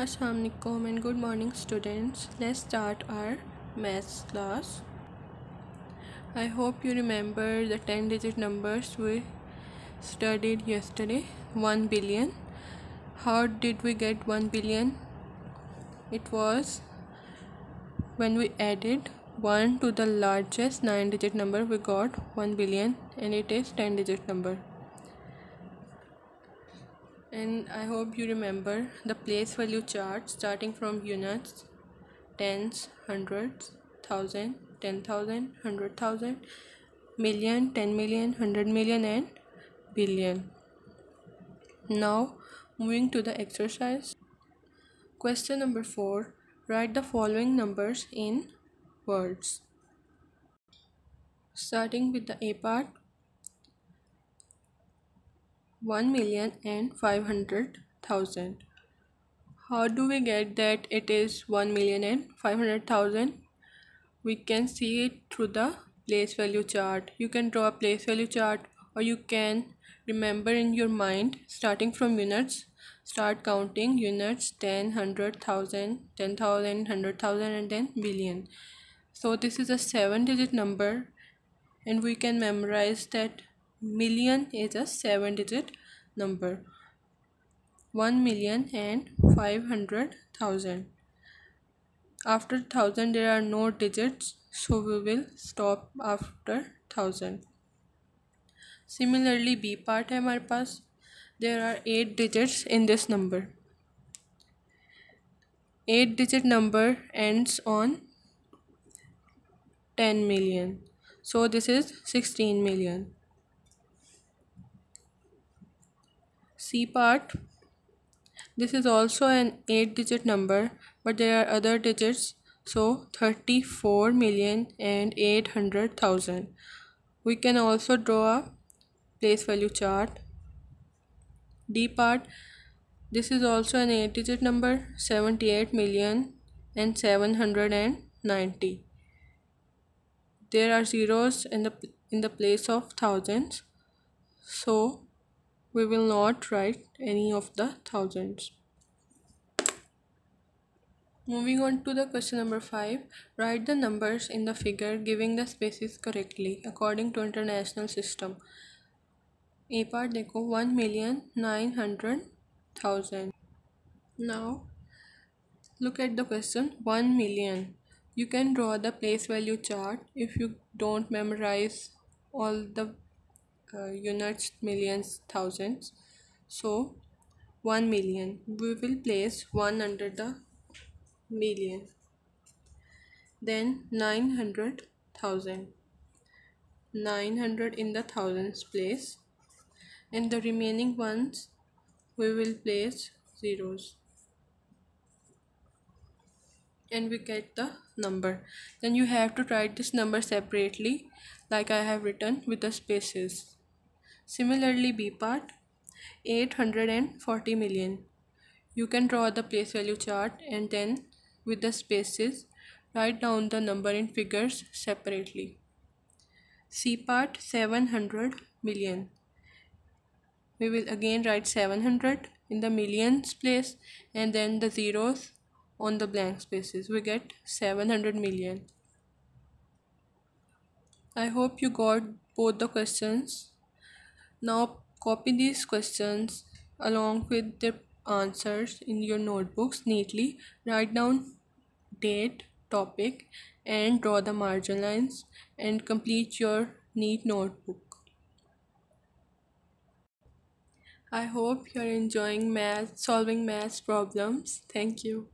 Assalamualaikum and good morning students. Let's start our math class. I hope you remember the 10 digit numbers we studied yesterday. 1 billion. How did we get 1 billion? It was when we added 1 to the largest 9 digit number we got 1 billion and it is 10 digit number and I hope you remember the place value chart starting from units, tens, hundreds, thousand, ten thousand, hundred thousand, million, ten million, hundred million, and billion. Now, moving to the exercise. Question number four Write the following numbers in words. Starting with the A part 1 million and 500,000. How do we get that it is 1 million and 500,000? We can see it through the place value chart. You can draw a place value chart or you can remember in your mind starting from units start counting units 10 10,000 100,000 and then billion so this is a seven digit number and we can memorize that million is a seven digit number 1 million and 500,000 after 1000 there are no digits so we will stop after 1000 similarly b part hai pass there are 8 digits in this number 8 digit number ends on 10 million so this is 16 million C part this is also an 8 digit number but there are other digits so 34 million and 800,000 we can also draw a place value chart D part this is also an 8 digit number 78 million and 790 there are zeros in the in the place of thousands so we will not write any of the thousands Moving on to the question number 5. Write the numbers in the figure giving the spaces correctly according to international system. A part देखो one million nine hundred thousand. Now look at the question 1 million. You can draw the place value chart if you don't memorize all the uh, units millions thousands so 1 million we will place 1 under the million then 900,000 900 in the thousands place and the remaining ones we will place zeros and we get the number then you have to write this number separately like I have written with the spaces Similarly, B part 840 million. You can draw the place value chart and then with the spaces write down the number in figures separately. C part 700 million. We will again write 700 in the millions place and then the zeros on the blank spaces. We get 700 million. I hope you got both the questions. Now copy these questions along with their answers in your notebooks neatly. Write down date, topic and draw the margin lines and complete your neat notebook. I hope you're enjoying math solving math problems. Thank you.